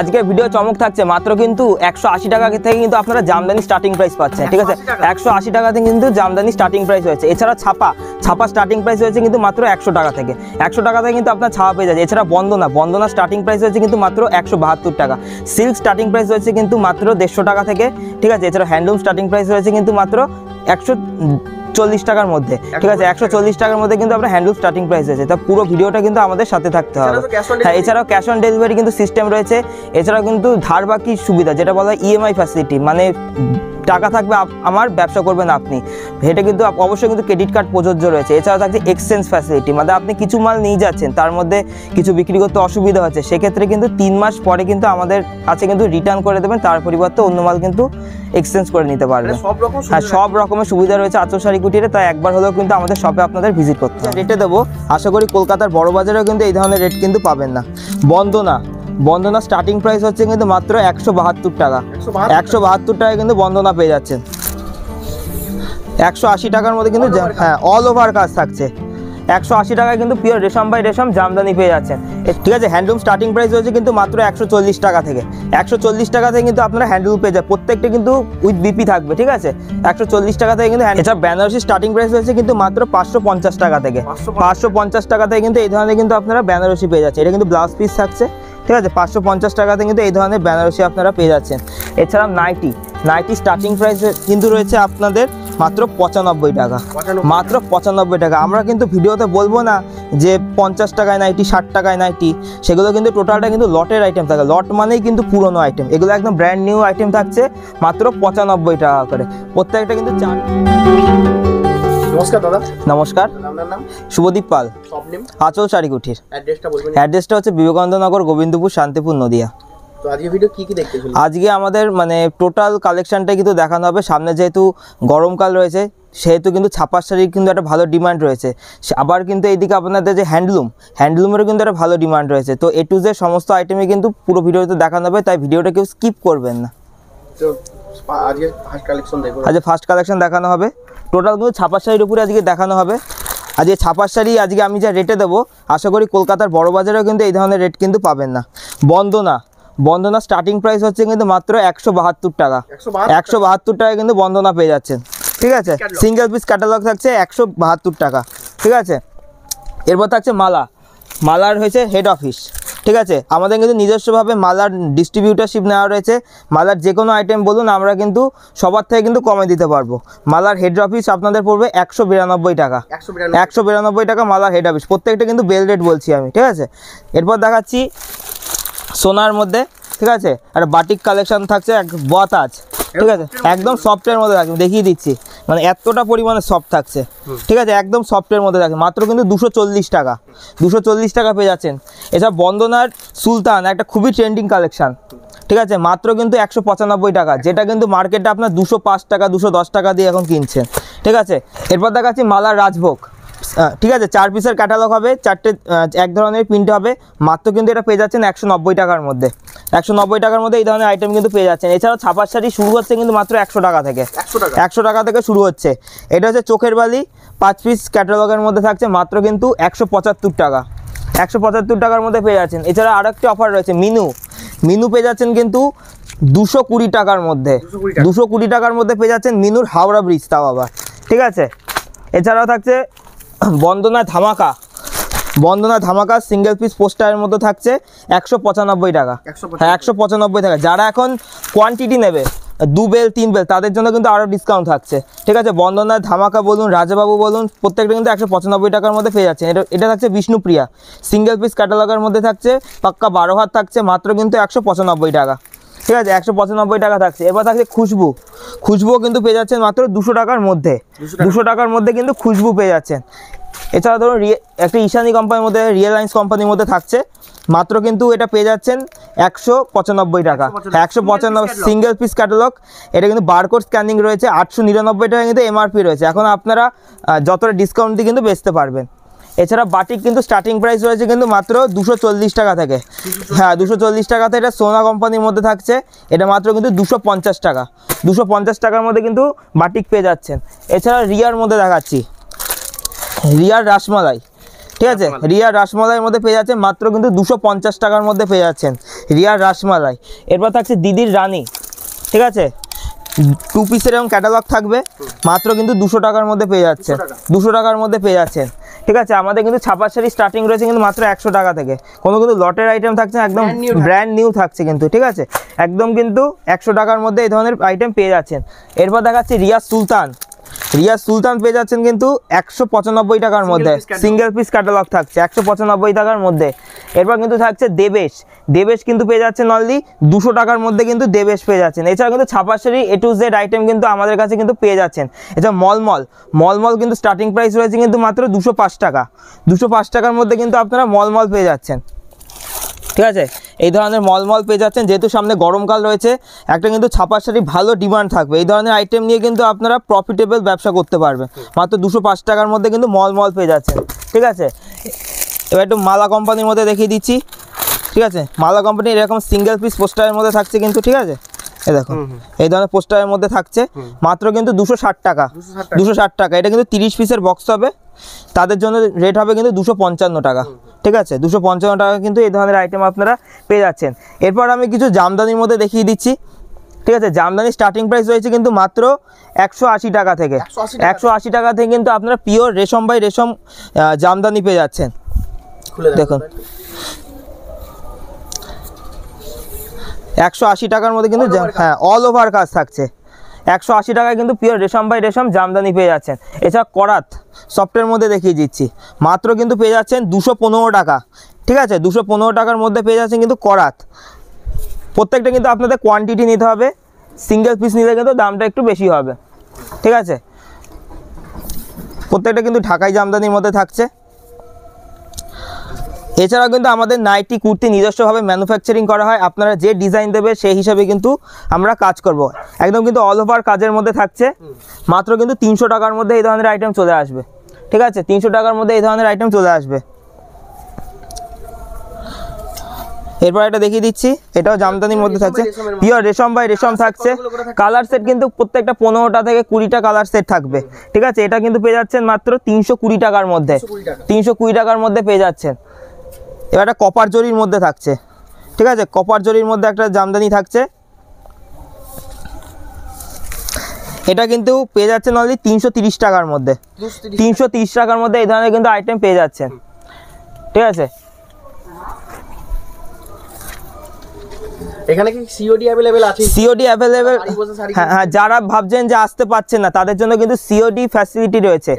আজকে ভিডিও চমক থাকছে মাত্র কিন্তু একশো আশি টাকা থেকে কিন্তু আপনারা জামদানি স্টার্টিং প্রাইস পাচ্ছেন ঠিক আছে একশো আশি টাকাতে কিন্তু জামদানি স্টার্টিং প্রাইস হয়েছে এছাড়া ছাপা ছাপা স্টার্টিং প্রাইস হয়েছে কিন্তু মাত্র একশো টাকা থেকে একশো টাকা থেকে কিন্তু আপনার ছাপা পেয়ে যাচ্ছে এছাড়া বন্দনা বন্দনা স্টার্টিং প্রাইস হয়েছে কিন্তু মাত্র একশো বাহাত্তর টাকা সিল্ক স্টার্টিং প্রাইস হয়েছে কিন্তু মাত্র দেড়শো টাকা থেকে ঠিক আছে এছাড়া হ্যান্ডলুম স্টার্টিং প্রাইস রয়েছে কিন্তু মাত্র একশো চল্লিশ টাকার মধ্যে ঠিক আছে একশো চল্লিশ টাকার মধ্যে কিন্তু আপনার হ্যান্ডলুম স্টার্টিং প্রাইস আছে তা পুরো ভিডিওটা কিন্তু আমাদের সাথে থাকতে হবে হ্যাঁ এছাড়াও ক্যাশ অন ডেলিভারি কিন্তু সিস্টেম রয়েছে এছাড়াও কিন্তু ধার বাকি সুবিধা যেটা বলা হয় ইএমআই ফ্যাসিলিটি মানে টাকা থাকবে আমার ব্যবসা করবেন আপনি এটা কিন্তু অবশ্যই কিন্তু ক্রেডিট কার্ড প্রযোজ্য রয়েছে এছাড়া থাকছে এক্সচেঞ্জ ফ্যাসিলিটি মানে আপনি কিছু মাল নিয়ে যাচ্ছেন তার মধ্যে কিছু বিক্রি করতে অসুবিধা হচ্ছে সেক্ষেত্রে কিন্তু তিন মাস পরে কিন্তু আমাদের কাছে কিন্তু রিটার্ন করে দেবেন তার পরিবর্তে অন্য মাল কিন্তু এক্সচেঞ্জ করে নিতে পারবে মানে হ্যাঁ সব রকমের সুবিধা রয়েছে আচরসারি কুটিরে তাই একবার হলেও কিন্তু আমাদের শপে আপনাদের ভিজিট করতে হবে রেটে দেবো আশা করি কলকাতার বড় বাজারেও কিন্তু এই ধরনের রেট কিন্তু পাবেন না বন্ধ না বন্দনা স্টার্টিং প্রাইস হচ্ছে কিন্তু মাত্র একশো বাহাত্তর টাকা একশো বাহাত্তর টাকা কিন্তু বন্দনা পেয়ে যাচ্ছেন একশো আশি টাকার মধ্যে কিন্তু হ্যাঁ অল ওভার কাজ থাকছে একশো আশি টাকায় কিন্তু পিওর রেশম বাই রেশম জামদানি পেয়ে যাচ্ছেন ঠিক আছে হ্যান্ডলুম স্টার্টিং প্রাইস হচ্ছে কিন্তু মাত্র একশো চল্লিশ টাকা থেকে একশো চল্লিশ টাকা থেকে কিন্তু আপনারা হ্যান্ডলুম পেয়ে যাবেন প্রত্যেকটা কিন্তু উইথ বিপি থাকবে ঠিক আছে একশো চল্লিশ টাকা থেকে কিন্তু এছাড়া বেনারসি স্টার্টিং প্রাইস হচ্ছে কিন্তু মাত্র পাঁচশো পঞ্চাশ টাকা থেকে পাঁচশো পঞ্চাশ টাকা থেকে কিন্তু এই ধরনের কিন্তু আপনারা বেনারসি পেয়ে যাচ্ছে এটা কিন্তু ব্লাউজ পিস থাকছে ঠিক আছে পাঁচশো পঞ্চাশ টাকাতে কিন্তু এই ধরনের বেনারসি আপনারা পেয়ে যাচ্ছেন এছাড়া নাইটি নাইটি স্টার্টিং প্রাইস কিন্তু রয়েছে আপনাদের মাত্র পঁচানব্বই টাকা মাত্র পঁচানব্বই টাকা আমরা কিন্তু ভিডিওতে বলবো না যে পঞ্চাশ টাকায় নাইটি ষাট টাকায় নাইটি সেগুলো কিন্তু টোটালটা কিন্তু লটের আইটেম থাকে লট মানেই কিন্তু পুরনো আইটেম এগুলো একদম ব্র্যান্ড নিউ আইটেম থাকছে মাত্র পঁচানব্বই টাকা করে প্রত্যেকটা কিন্তু চার নমস্কার দাদা নমস্কার শুভদীপ পাল আচল চারিকুঠির কুঠির অ্যাড্রেসটা হচ্ছে বিবেকানন্দ নগর গোবিন্দপুর শান্তিপুর নদিয়া আজকে আমাদের মানে টোটাল কালেকশনটা কিন্তু দেখানো হবে সামনে যেহেতু গরমকাল রয়েছে সেহেতু কিন্তু ছাপার শাড়ির কিন্তু একটা ভালো ডিমান্ড রয়েছে আবার কিন্তু এইদিকে আপনাদের যে হ্যান্ডলুম হ্যান্ডলুমেরও কিন্তু একটা ভালো ডিমান্ড রয়েছে তো এ টু জে সমস্ত আইটেমে কিন্তু পুরো ভিডিওতে দেখানো হবে তাই ভিডিওটা কেউ স্কিপ করবেন না আজকে ফার্স্ট কালেকশন দেখানো হবে টোটাল কিন্তু ছাপার শাড়ির উপরে আজকে দেখানো হবে আর যে ছাপার শাড়ি আজকে আমি যা রেটে দেবো আশা করি কলকাতার বড় বাজারেও কিন্তু এই ধরনের রেট কিন্তু পাবেন না বন্দনা বন্দনা স্টার্টিং প্রাইস হচ্ছে কিন্তু মাত্র একশো বাহাত্তর টাকা একশো বাহাত্তর টাকা কিন্তু বন্দনা পেয়ে যাচ্ছেন ঠিক আছে সিঙ্গেল পিস ক্যাটালগ থাকছে একশো বাহাত্তর টাকা ঠিক আছে এরপর থাকছে মালা মালার হয়েছে হেড অফিস ঠিক আছে আমাদের কিন্তু নিজস্বভাবে মালার ডিস্ট্রিবিউটারশিপ নেওয়া রয়েছে মালার যে কোনো আইটেম বলুন আমরা কিন্তু সবার থেকে কিন্তু কমে দিতে পারবো মালার হেড অফিস আপনাদের পড়বে একশো বিরানব্বই টাকা একশো বিরানব্বই টাকা মালার হেড অফিস প্রত্যেকটা কিন্তু বেল রেট বলছি আমি ঠিক আছে এরপর দেখাচ্ছি সোনার মধ্যে ঠিক আছে আর বাটিক কালেকশন থাকছে এক বতাজ ঠিক আছে একদম সফটের মধ্যে রাখবেন দেখিয়ে দিচ্ছি মানে এতটা পরিমাণে সফট থাকছে ঠিক আছে একদম সফটের মধ্যে রাখবেন মাত্র কিন্তু দুশো টাকা দুশো টাকা পেয়ে যাচ্ছেন এছাড়া বন্দনার সুলতান একটা খুবই ট্রেন্ডিং কালেকশান ঠিক আছে মাত্র কিন্তু একশো টাকা যেটা কিন্তু মার্কেটে আপনার দুশো টাকা দুশো টাকা দিয়ে এখন কিনছেন ঠিক আছে এরপর দেখাচ্ছি মালার রাজভোগ ঠিক আছে চার পিসের ক্যাটালগ হবে চারটে এক ধরনের প্রিন্ট হবে মাত্র কিন্তু এটা পেয়ে যাচ্ছেন একশো টাকার মধ্যে একশো টাকার মধ্যে এই ধরনের আইটেম কিন্তু পেয়ে যাচ্ছেন এছাড়াও ছাপার শাড়ি শুরু হচ্ছে কিন্তু মাত্র একশো টাকা থেকে একশো টাকা থেকে শুরু হচ্ছে এটা হচ্ছে চোখের বালি পাঁচ পিস ক্যাটালগের মধ্যে থাকছে মাত্র কিন্তু একশো টাকা একশো টাকার মধ্যে পেয়ে যাচ্ছেন এছাড়া আর একটি অফার রয়েছে মিনু মিনু পেয়ে যাচ্ছেন কিন্তু দুশো কুড়ি টাকার মধ্যে দুশো কুড়ি টাকার মধ্যে পেয়ে যাচ্ছেন মিনুর হাওড়া ব্রিজ তাও আবার ঠিক আছে এছাড়াও থাকছে বন্দনা ধামাকা বন্দনা ধামাকা সিঙ্গেল পিস পোস্টারের মধ্যে থাকছে একশো পঁচানব্বই টাকা হ্যাঁ একশো পঁচানব্বই টাকা যারা এখন কোয়ান্টিটি নেবে দু বেল তিন বেল তাদের জন্য কিন্তু আরও ডিসকাউন্ট থাকছে ঠিক আছে বন্দনা ধামাকা বলুন রাজাবাবু বলুন প্রত্যেকটা কিন্তু একশো পঁচানব্বই টাকার মধ্যে পেয়ে যাচ্ছেন এটা এটা থাকছে বিষ্ণুপ্রিয়া সিঙ্গেল পিস ক্যাটালগের মধ্যে থাকছে পাক্কা বারো হাত থাকছে মাত্র কিন্তু একশো পঁচানব্বই টাকা ঠিক আছে একশো পঁচানব্বই টাকা থাকছে এবার থাকছে খুশবু খুশবুও কিন্তু পেয়ে যাচ্ছেন মাত্র দুশো টাকার মধ্যে দুশো টাকার মধ্যে কিন্তু খুশবু পেয়ে যাচ্ছেন এছাড়া ধরুন একটা ঈশানি কোম্পানির মধ্যে লাইন্স কোম্পানির মধ্যে থাকছে মাত্র কিন্তু এটা পেয়ে যাচ্ছেন একশো পঁচানব্বই টাকা একশো পঁচানব্বই সিঙ্গেল পিস ক্যাটালগ এটা কিন্তু বারকোড স্ক্যানিং রয়েছে আটশো নিরানব্বই টাকা কিন্তু এমআরপি রয়েছে এখন আপনারা যতটা ডিসকাউন্ট দিয়ে কিন্তু বেচতে পারবেন এছাড়া বাটিক কিন্তু স্টার্টিং প্রাইস রয়েছে কিন্তু মাত্র দুশো চল্লিশ টাকা থেকে হ্যাঁ দুশো চল্লিশ টাকাতে এটা সোনা কোম্পানির মধ্যে থাকছে এটা মাত্র কিন্তু দুশো টাকা দুশো টাকার মধ্যে কিন্তু বাটিক পেয়ে যাচ্ছেন এছাড়া রিয়ার মধ্যে দেখাচ্ছি রিয়ার রাসমালাই ঠিক আছে রিয়ার রাসমালাইয়ের মধ্যে পেয়ে যাচ্ছেন মাত্র কিন্তু দুশো পঞ্চাশ টাকার মধ্যে পেয়ে যাচ্ছেন রিয়ার রাসমালাই এরপর থাকছে দিদির রানী ঠিক আছে টু পিসের এবং ক্যাটালগ থাকবে মাত্র কিন্তু দুশো টাকার মধ্যে পেয়ে যাচ্ছে দুশো টাকার মধ্যে পেয়ে যাচ্ছেন ঠিক আছে আমাদের কিন্তু ছাপার শাড়ি স্টার্টিং রয়েছে কিন্তু মাত্র একশো টাকা থেকে কোনো কিন্তু লটের আইটেম থাকছে একদম ব্র্যান্ড নিউ থাকছে কিন্তু ঠিক আছে একদম কিন্তু একশো টাকার মধ্যে এই ধরনের আইটেম পেয়ে যাচ্ছেন এরপর দেখাচ্ছে রিয়া সুলতান রিয়া সুলতান পেয়ে যাচ্ছেন কিন্তু একশো পঁচানব্বই টাকার মধ্যে সিঙ্গেল পিস ক্যাটালগ থাকছে একশো পঁচানব্বই টাকার মধ্যে এরপর কিন্তু থাকছে দেবেশ দেবেশ কিন্তু পেয়ে যাচ্ছেন অনলি দুশো টাকার মধ্যে কিন্তু দেবেশ পেয়ে যাচ্ছেন এছাড়া কিন্তু ছাপাশারি এ টু জেড আইটেম কিন্তু আমাদের কাছে কিন্তু পেয়ে যাচ্ছেন এছাড়া মলমল মলমল কিন্তু স্টার্টিং প্রাইস রয়েছে কিন্তু মাত্র দুশো পাঁচ টাকা দুশো পাঁচ টাকার মধ্যে কিন্তু আপনারা মলমল পেয়ে যাচ্ছেন ঠিক আছে এই ধরনের মলমল পেয়ে যাচ্ছেন যেহেতু সামনে গরমকাল রয়েছে একটা কিন্তু ছাপার শাড়ি ভালো ডিমান্ড থাকবে এই ধরনের আইটেম নিয়ে কিন্তু আপনারা প্রফিটেবল ব্যবসা করতে পারবেন মাত্র দুশো পাঁচ টাকার মধ্যে কিন্তু মলমল পেয়ে যাচ্ছেন ঠিক আছে এবার একটু মালা কোম্পানির মধ্যে দেখিয়ে দিচ্ছি ঠিক আছে মালা কোম্পানি এরকম সিঙ্গেল পিস পোস্টারের মধ্যে থাকছে কিন্তু ঠিক আছে এই দেখো এই ধরনের পোস্টারের মধ্যে থাকছে মাত্র কিন্তু দুশো ষাট টাকা দুশো ষাট টাকা এটা কিন্তু তিরিশ পিসের বক্স হবে তাদের জন্য রেট হবে কিন্তু দুশো পঞ্চান্ন টাকা ঠিক আছে দুশো পঞ্চান্ন টাকা কিন্তু এই ধরনের আইটেম আপনারা পেয়ে যাচ্ছেন এরপর আমি কিছু জামদানির মধ্যে দেখিয়ে দিচ্ছি ঠিক আছে জামদানি স্টার্টিং প্রাইস রয়েছে কিন্তু মাত্র একশো আশি টাকা থেকে একশো আশি টাকা থেকে কিন্তু আপনারা পিওর রেশম বাই রেশম জামদানি পেয়ে যাচ্ছেন দেখুন একশো আশি টাকার মধ্যে কিন্তু হ্যাঁ অল ওভার কাজ থাকছে একশো আশি টাকায় কিন্তু পিওর রেশম বাই রেশম জামদানি পেয়ে যাচ্ছেন এছাড়া করাত সফটের মধ্যে দেখিয়ে দিচ্ছি মাত্র কিন্তু পেয়ে যাচ্ছেন দুশো পনেরো টাকা ঠিক আছে দুশো পনেরো টাকার মধ্যে পেয়ে যাচ্ছেন কিন্তু করাত প্রত্যেকটা কিন্তু আপনাদের কোয়ান্টিটি নিতে হবে সিঙ্গেল পিস নিলে কিন্তু দামটা একটু বেশি হবে ঠিক আছে প্রত্যেকটা কিন্তু ঢাকাই জামদানির মধ্যে থাকছে এছাড়াও কিন্তু আমাদের নাইটি কুর্তি নিজস্বভাবে ম্যানুফ্যাকচারিং করা হয় আপনারা যে ডিজাইন দেবে সেই হিসাবে কিন্তু আমরা কাজ করব। একদম কিন্তু অল ওভার কাজের মধ্যে থাকছে মাত্র কিন্তু তিনশো টাকার মধ্যে এই ধরনের আইটেম চলে আসবে ঠিক আছে তিনশো টাকার মধ্যে এই ধরনের আইটেম চলে আসবে এরপর এটা দেখিয়ে দিচ্ছি এটাও জামদানির মধ্যে থাকছে পিওর রেশম বাই রেশম হ্যাঁ, থাকছে কালার সেট কিন্তু প্রত্যেকটা পনেরোটা থেকে কুড়িটা কালার সেট থাকবে ঠিক আছে এটা কিন্তু পেয়ে যাচ্ছেন মাত্র তিনশো কুড়ি টাকার মধ্যে তিনশো কুড়ি টাকার মধ্যে পেয়ে যাচ্ছেন এবার একটা কপার জরির মধ্যে থাকছে ঠিক আছে কপার জরির মধ্যে একটা জামদানি থাকছে এটা কিন্তু পেয়ে যাচ্ছেন অলরেডি তিনশো টাকার মধ্যে তিনশো টাকার মধ্যে এই ধরনের কিন্তু আইটেম পেয়ে যাচ্ছেন ঠিক আছে এখানে কি সিওডি अवेलेबल আছে সিওডি अवेलेबल হ্যাঁ, হ্যাঁ যারা ভাবছেন যে আসতে পারছেন না তাদের জন্য কিন্তু সিওডি ফ্যাসিলিটি রয়েছে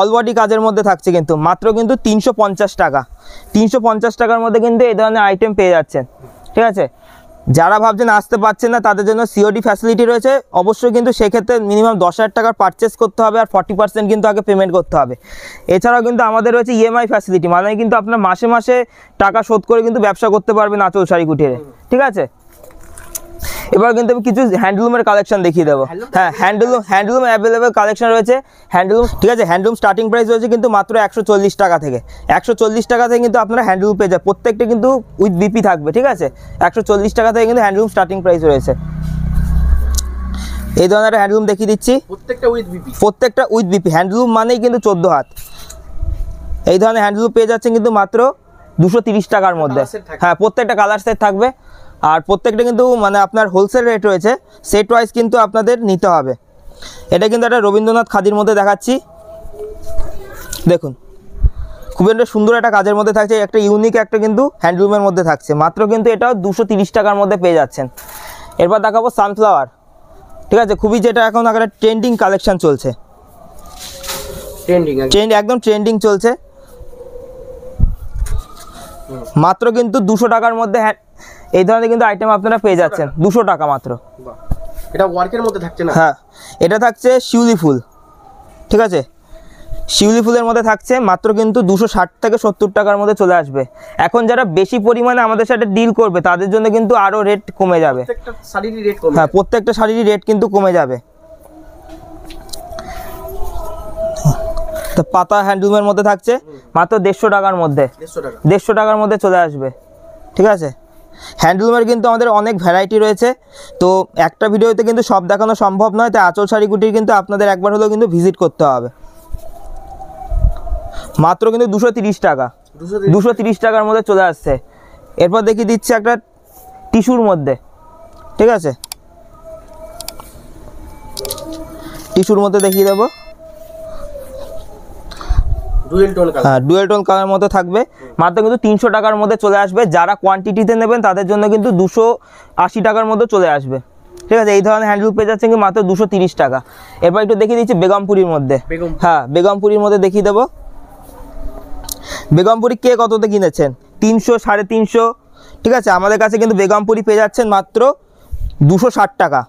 অল বডি হ্যাঁ, কাজের মধ্যে থাকছে কিন্তু মাত্র কিন্তু 350 টাকা 350 টাকার মধ্যে কিন্তু এই ধরনের আইটেম পেয়ে যাচ্ছেন ঠিক আছে যারা ভাবছেন আসতে পারছেন না তাদের জন্য সিওডি ফ্যাসিলিটি রয়েছে অবশ্যই কিন্তু সেক্ষেত্রে মিনিমাম দশ হাজার টাকার পারচেস করতে হবে আর ফর্টি পার্সেন্ট কিন্তু আগে পেমেন্ট করতে হবে এছাড়াও কিন্তু আমাদের রয়েছে ইএমআই ফ্যাসিলিটি মানে কিন্তু আপনার মাসে মাসে টাকা শোধ করে কিন্তু ব্যবসা করতে পারবেন আচল সারি কুটিরে ঠিক আছে এবার কিন্তু আমি কিছু হ্যান্ডলুমের কালেকশন দেখিয়ে দেবো হ্যাঁ হ্যান্ডলুম হ্যান্ডলুম অ্যাভেলেবেল কালেকশন রয়েছে হ্যান্ডলুম ঠিক আছে হ্যান্ডলুম স্টার্টিং প্রাইস রয়েছে কিন্তু মাত্র একশো টাকা থেকে একশো টাকা থেকে কিন্তু আপনারা হ্যান্ডলুম পেয়ে যায় প্রত্যেকটা কিন্তু উইথ বিপি থাকবে ঠিক আছে একশো টাকা থেকে কিন্তু হ্যান্ডলুম স্টার্টিং প্রাইস রয়েছে এই ধরনের হ্যান্ডলুম দেখিয়ে দিচ্ছি প্রত্যেকটা উইথ বিপি প্রত্যেকটা উইথ বিপি হ্যান্ডলুম মানেই কিন্তু চোদ্দো হাত এই ধরনের হ্যান্ডলুম পেয়ে যাচ্ছেন কিন্তু মাত্র দুশো টাকার মধ্যে হ্যাঁ প্রত্যেকটা কালার সেট থাকবে আর প্রত্যেকটা কিন্তু মানে আপনার হোলসেল রেট রয়েছে সেট ওয়াইজ কিন্তু আপনাদের নিতে হবে এটা কিন্তু একটা রবীন্দ্রনাথ খাদির মধ্যে দেখাচ্ছি দেখুন খুবই একটা সুন্দর একটা কাজের মধ্যে থাকছে একটা ইউনিক একটা কিন্তু হ্যান্ডলুমের মধ্যে থাকছে মাত্র কিন্তু এটাও দুশো টাকার মধ্যে পেয়ে যাচ্ছেন এরপর দেখাবো সানফ্লাওয়ার ঠিক আছে খুবই যেটা এখন একটা ট্রেন্ডিং কালেকশান চলছে ট্রেন্ডিং একদম ট্রেন্ডিং চলছে মাত্র কিন্তু দুশো টাকার মধ্যে এই ধরনের কিন্তু আইটেম আপনারা পেয়ে যাচ্ছেন দুশো টাকা মাত্র এটা ওয়ার্কের মধ্যে থাকছে না হ্যাঁ এটা থাকছে শিউলি ফুল ঠিক আছে শিউলি ফুলের মধ্যে থাকছে মাত্র কিন্তু দুশো ষাট থেকে সত্তর টাকার মধ্যে চলে আসবে এখন যারা বেশি পরিমাণে আমাদের সাথে ডিল করবে তাদের জন্য কিন্তু আরও রেট কমে যাবে হ্যাঁ প্রত্যেকটা শাড়ির রেট কিন্তু কমে যাবে তো পাতা হ্যান্ডলুমের মধ্যে থাকছে মাত্র দেড়শো টাকার মধ্যে দেড়শো টাকার মধ্যে চলে আসবে ঠিক আছে হ্যান্ডলুমের কিন্তু আমাদের অনেক ভ্যারাইটি রয়েছে তো একটা ভিডিওতে কিন্তু সব দেখানো সম্ভব নয় তাই আঁচল শাড়িগুটির কিন্তু আপনাদের একবার হলেও কিন্তু ভিজিট করতে হবে মাত্র কিন্তু দুশো টাকা দুশো টাকার মধ্যে চলে আসছে এরপর দেখি দিচ্ছে একটা টিস্যুর মধ্যে ঠিক আছে টিস্যুর মধ্যে দেখিয়ে দেবো ডুয়েল টোন কালার হ্যাঁ, মতো থাকবে মাত্র কিন্তু তিনশো টাকার মধ্যে চলে আসবে যারা কোয়ান্টিটিতে নেবেন তাদের জন্য কিন্তু দুশো আশি টাকার মতো চলে আসবে ঠিক আছে এই ধরনের হ্যান্ডলুম পেয়ে যাচ্ছেন মাত্র দুশো তিরিশ টাকা এবার একটু দেখিয়ে দিচ্ছি বেগমপুরির মধ্যে হ্যাঁ বেগমপুরির মধ্যে দেখিয়ে দেবো বেগমপুরি কে কততে কিনেছেন তিনশো সাড়ে তিনশো ঠিক আছে আমাদের কাছে কিন্তু বেগমপুরি পেয়ে যাচ্ছেন মাত্র দুশো ষাট টাকা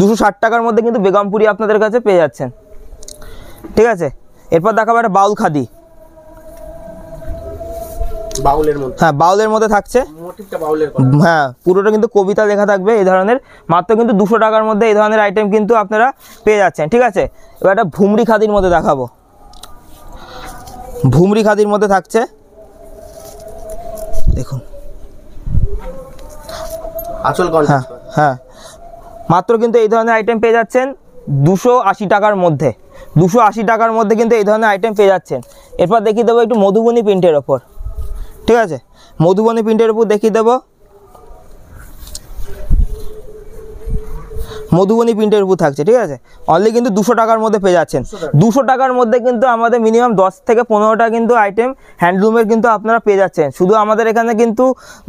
দুশো ষাট টাকার মধ্যে কিন্তু বেগমপুরি আপনাদের কাছে পেয়ে যাচ্ছেন ঠিক আছে এরপর দেখাবো একটা বাউল খাদি বাউলের হ্যাঁ বাউলের মধ্যে থাকছে হ্যাঁ পুরোটা কিন্তু কবিতা লেখা থাকবে এই ধরনের মাত্র কিন্তু দুশো টাকার মধ্যে এই ধরনের আইটেম কিন্তু আপনারা পেয়ে যাচ্ছেন ঠিক আছে এবার একটা ভুমরি খাদির মধ্যে দেখাবো ভুমরি খাদির মধ্যে থাকছে দেখুন হ্যাঁ হ্যাঁ মাত্র কিন্তু এই ধরনের আইটেম পেয়ে যাচ্ছেন দুশো আশি টাকার মধ্যে দুশো আশি টাকার মধ্যে কিন্তু এই ধরনের আইটেম পেয়ে যাচ্ছেন এরপর দেখিয়ে দেবো একটু মধুবনী প্রিন্টের ওপর ঠিক আছে মধুবনী প্রিন্টের ওপর দেখিয়ে দেবো মধুবনী প্রিন্টের উপর থাকছে ঠিক আছে অনলি কিন্তু দুশো টাকার মধ্যে পেয়ে যাচ্ছেন দুশো টাকার মধ্যে কিন্তু আমাদের মিনিমাম দশ থেকে পনেরোটা কিন্তু আইটেম হ্যান্ডলুমের কিন্তু আপনারা পেয়ে যাচ্ছেন শুধু আমাদের এখানে কিন্তু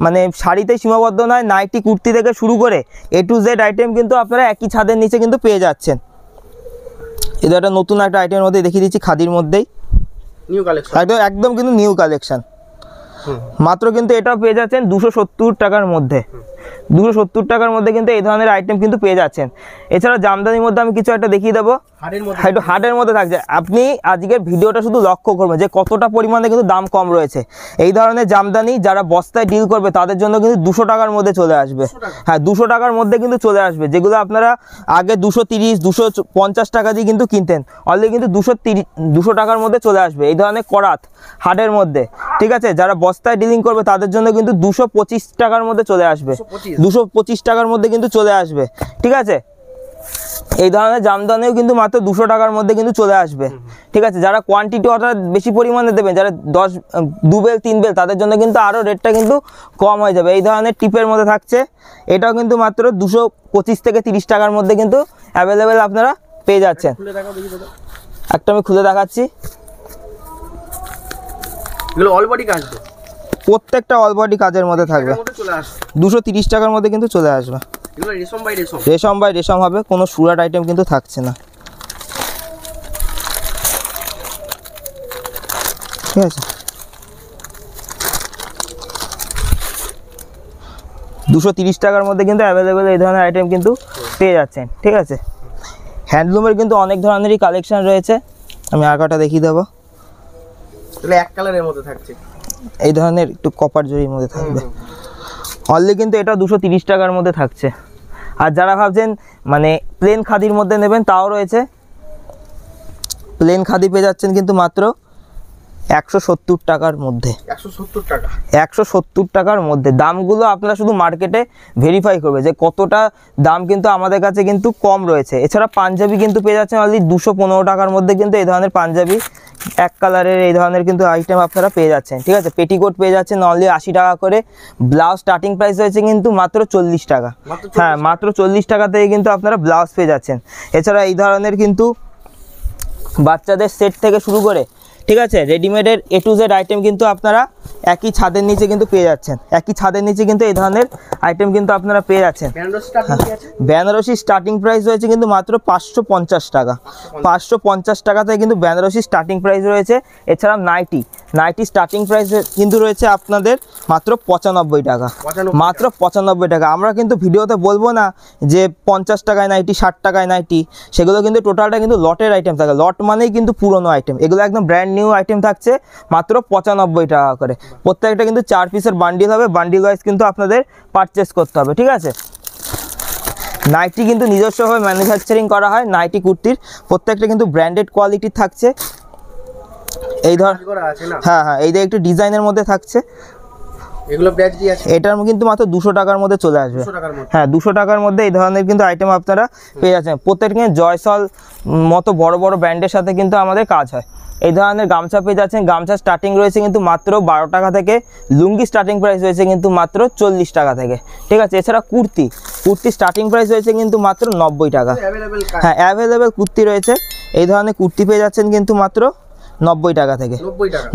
মানে শাড়িতে সীমাবদ্ধ নয় নাইটি কুর্তি থেকে শুরু করে এ টু জেড আইটেম কিন্তু আপনারা একই ছাদের নিচে কিন্তু পেয়ে যাচ্ছেন এটা একটা নতুন একটা আইটেমের মধ্যে দেখিয়ে দিচ্ছি খাদির মধ্যেই নিউ কালেকশন একদম একদম কিন্তু নিউ কালেকশন মাত্র কিন্তু এটা পেয়ে যাচ্ছেন দুশো সত্তর টাকার মধ্যে দুশো সত্তর টাকার মধ্যে কিন্তু এই ধরনের আইটেম কিন্তু পেয়ে যাচ্ছেন এছাড়া জামদানির মধ্যে আমি কিছু একটা দেখিয়ে দেবো হ্যাঁ, একটু হাটের মধ্যে থাকছে আপনি আজকের ভিডিওটা শুধু লক্ষ্য করবেন যে কতটা পরিমাণে কিন্তু দাম কম রয়েছে এই ধরনের জামদানি যারা বস্তায় ডিল করবে তাদের জন্য কিন্তু দুশো টাকার মধ্যে চলে আসবে হ্যাঁ দুশো টাকার মধ্যে কিন্তু চলে আসবে যেগুলো আপনারা আগে দুশো তিরিশ দুশো পঞ্চাশ টাকা দিয়ে কিন্তু কিনতেন অলরেডি কিন্তু দুশো তিরিশ দুশো টাকার মধ্যে চলে আসবে এই ধরনের করাত হাটের মধ্যে ঠিক আছে যারা বস্তায় ডিলিং করবে তাদের জন্য কিন্তু দুশো পঁচিশ টাকার মধ্যে চলে আসবে দুশো পঁচিশ টাকার মধ্যে কিন্তু চলে আসবে ঠিক আছে এই ধরনের জামদানিও কিন্তু মাত্র দুশো টাকার মধ্যে কিন্তু চলে আসবে ঠিক আছে যারা কোয়ান্টিটি অর্ডার বেশি পরিমাণে দেবেন যারা দশ দু বেল তিন বেল তাদের জন্য কিন্তু আরও রেটটা কিন্তু কম হয়ে যাবে এই ধরনের টিপের মধ্যে থাকছে এটাও কিন্তু মাত্র দুশো পঁচিশ থেকে তিরিশ টাকার মধ্যে কিন্তু অ্যাভেলেবেল আপনারা পেয়ে যাচ্ছেন একটা আমি খুলে দেখাচ্ছি কাজ প্রত্যেকটা অল বডি কাজের মধ্যে থাকবে দুশো তিরিশ টাকার মধ্যে কিন্তু চলে আসবে রেশম বাই রেশম হবে কোনো সুরাট আইটেম কিন্তু থাকছে না ঠিক আছে দুশো তিরিশ টাকার মধ্যে কিন্তু অ্যাভেলেবেল এই ধরনের আইটেম কিন্তু পেয়ে যাচ্ছেন ঠিক আছে হ্যান্ডলুমের কিন্তু অনেক ধরনেরই কালেকশান রয়েছে আমি আঁকাটা দেখিয়ে দেবো এক কালারের মধ্যে থাকছে এই ধরনের একটু কপার জড়ির মধ্যে থাকবে অনলি কিন্তু এটা দুশো টাকার মধ্যে থাকছে আর যারা ভাবছেন মানে প্লেন খাদির মধ্যে নেবেন তাও রয়েছে প্লেন খাদি পেয়ে যাচ্ছেন কিন্তু মাত্র একশো সত্তর টাকার মধ্যে একশো সত্তর টাকার মধ্যে দামগুলো আপনারা শুধু মার্কেটে ভেরিফাই করবে যে কতটা দাম কিন্তু আমাদের কাছে কিন্তু কম রয়েছে এছাড়া পাঞ্জাবি কিন্তু পেয়ে যাচ্ছেন অনলি দুশো পনেরো টাকার মধ্যে কিন্তু এই ধরনের পাঞ্জাবি এক কালারের এই ধরনের কিন্তু আইটেম আপনারা পেয়ে যাচ্ছেন ঠিক আছে পেটিকোট পেয়ে যাচ্ছেন অনলি আশি টাকা করে ব্লাউজ স্টার্টিং প্রাইস রয়েছে কিন্তু মাত্র চল্লিশ টাকা হ্যাঁ মাত্র চল্লিশ টাকা থেকে কিন্তু আপনারা ব্লাউজ পেয়ে যাচ্ছেন এছাড়া এই ধরনের কিন্তু বাচ্চাদের সেট থেকে শুরু করে ঠিক আছে রেডিমেডের এ টু জেড আইটেম কিন্তু আপনারা একই ছাদের নিচে কিন্তু পেয়ে যাচ্ছেন একই ছাদের নিচে কিন্তু এই ধরনের আইটেম কিন্তু আপনারা পেয়ে যাচ্ছেন বেনারসি স্টার্টিং প্রাইস রয়েছে কিন্তু মাত্র পাঁচশো টাকা পাঁচশো পঞ্চাশ টাকাতে কিন্তু বেনারসি স্টার্টিং প্রাইস রয়েছে এছাড়া নাইটি নাইটি স্টার্টিং প্রাইস কিন্তু রয়েছে আপনাদের মাত্র পঁচানব্বই টাকা মাত্র পঁচানব্বই টাকা আমরা কিন্তু ভিডিওতে বলবো না যে পঞ্চাশ টাকায় নাইটি ষাট টাকায় নাইটি সেগুলো কিন্তু টোটালটা কিন্তু লটের আইটেম থাকে লট মানেই কিন্তু পুরনো আইটেম এগুলো একদম ব্র্যান্ড নিউ আইটেম থাকছে মাত্র পঁচানব্বই টাকা করে প্রত্যেকটা কিন্তু চার পিসের বান্ডিল হবে বান্ডিল ওয়াইজ কিন্তু আপনাদের পারচেস করতে হবে ঠিক আছে নাইটি কিন্তু নিজস্বভাবে ম্যানুফ্যাকচারিং করা হয় নাইটি কুর্তির প্রত্যেকটা কিন্তু ব্র্যান্ডেড কোয়ালিটি থাকছে এই ধর হ্যাঁ হ্যাঁ এইটা একটু ডিজাইনের মধ্যে থাকছে এটার কিন্তু মাত্র দুশো টাকার মধ্যে চলে আসবে হ্যাঁ দুশো টাকার মধ্যে এই ধরনের কিন্তু আইটেম আপনারা পেয়ে যাচ্ছেন প্রত্যেকদিন জয়সল মতো বড় বড় ব্র্যান্ডের সাথে কিন্তু আমাদের কাজ হয় এই ধরনের গামছা পেয়ে যাচ্ছেন গামছা স্টার্টিং রয়েছে কিন্তু মাত্র বারো টাকা থেকে লুঙ্গি স্টার্টিং প্রাইস রয়েছে কিন্তু মাত্র চল্লিশ টাকা থেকে ঠিক আছে এছাড়া কুর্তি কুর্তি স্টার্টিং প্রাইস রয়েছে কিন্তু মাত্র নব্বই টাকা হ্যাঁ অ্যাভেলেবেল কুর্তি রয়েছে এই ধরনের কুর্তি পেয়ে যাচ্ছেন কিন্তু মাত্র নব্বই টাকা থেকে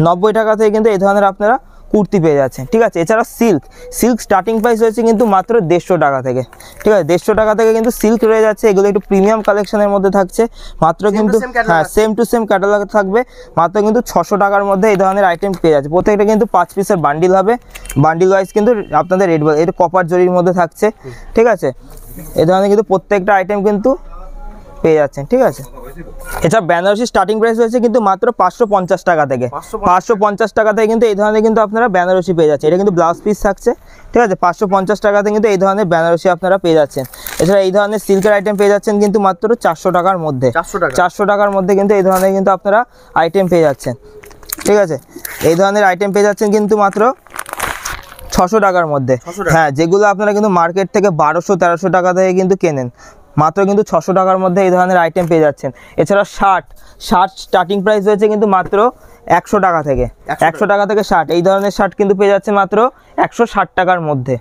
নব্বই টাকা থেকে কিন্তু এই ধরনের আপনারা কুর্তি পেয়ে যাচ্ছেন ঠিক আছে এছাড়া সিল্ক সিল্ক স্টার্টিং প্রাইস রয়েছে কিন্তু মাত্র দেড়শো টাকা থেকে ঠিক আছে দেড়শো টাকা থেকে কিন্তু সিল্ক রয়ে যাচ্ছে এগুলো একটু প্রিমিয়াম কালেকশনের মধ্যে থাকছে মাত্র কিন্তু হ্যাঁ সেম টু সেম ক্যাটালগ থাকবে মাত্র কিন্তু ছশো টাকার মধ্যে এই ধরনের আইটেম পেয়ে যাচ্ছে প্রত্যেকটা কিন্তু পাঁচ পিসের বান্ডিল হবে বান্ডিল ওয়াইজ কিন্তু আপনাদের রেড এটা কপার জরির মধ্যে থাকছে ঠিক আছে এ ধরনের কিন্তু প্রত্যেকটা আইটেম কিন্তু পেয়ে যাচ্ছেন ঠিক আছে এছাড়া বেনারসি স্টার্টিং প্রাইস রয়েছে কিন্তু মাত্র পাঁচশো পঞ্চাশ টাকা থেকে পাঁচশো পঞ্চাশ টাকা থেকে কিন্তু এই ধরনের কিন্তু আপনারা বেনারসি পেয়ে যাচ্ছেন এটা কিন্তু ব্লাউজ পিস থাকছে ঠিক আছে পাঁচশো পঞ্চাশ টাকাতে কিন্তু এই ধরনের বেনারসি আপনারা পেয়ে যাচ্ছেন এছাড়া এই ধরনের সিল্কের আইটেম পেয়ে যাচ্ছেন কিন্তু মাত্র চারশো টাকার মধ্যে চারশো টাকার মধ্যে কিন্তু এই ধরনের কিন্তু আপনারা আইটেম পেয়ে যাচ্ছেন ঠিক আছে এই ধরনের আইটেম পেয়ে যাচ্ছেন কিন্তু মাত্র ছশো টাকার মধ্যে হ্যাঁ যেগুলো আপনারা কিন্তু মার্কেট থেকে বারোশো তেরোশো টাকা থেকে কিন্তু কেনেন মাত্র কিন্তু ছশো টাকার মধ্যে এই ধরনের আইটেম পেয়ে যাচ্ছেন এছাড়া শার্ট শার্ট স্টার্টিং প্রাইস রয়েছে কিন্তু মাত্র একশো টাকা থেকে একশো টাকা থেকে ষাট এই ধরনের শার্ট কিন্তু পেয়ে যাচ্ছে মাত্র একশো ষাট টাকার মধ্যে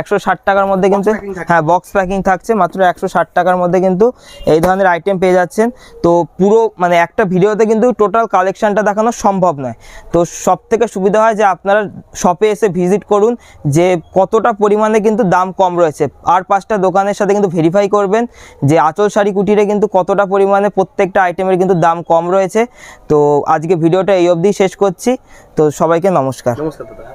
একশো ষাট টাকার মধ্যে কিন্তু হ্যাঁ বক্স প্যাকিং থাকছে মাত্র একশো ষাট টাকার মধ্যে কিন্তু এই ধরনের আইটেম পেয়ে যাচ্ছেন তো পুরো মানে একটা ভিডিওতে কিন্তু টোটাল কালেকশানটা দেখানো সম্ভব নয় তো সব থেকে সুবিধা হয় যে আপনারা শপে এসে ভিজিট করুন যে কতটা পরিমাণে কিন্তু দাম কম রয়েছে আর পাঁচটা দোকানের সাথে কিন্তু ভেরিফাই করবেন যে আচল শাড়ি কুটিরে কিন্তু কতটা পরিমাণে প্রত্যেকটা আইটেমের কিন্তু দাম কম রয়েছে তো আজকে ভিডিওটা এই অবধি শেষ করছি তো সবাইকে নমস্কার নমস্কার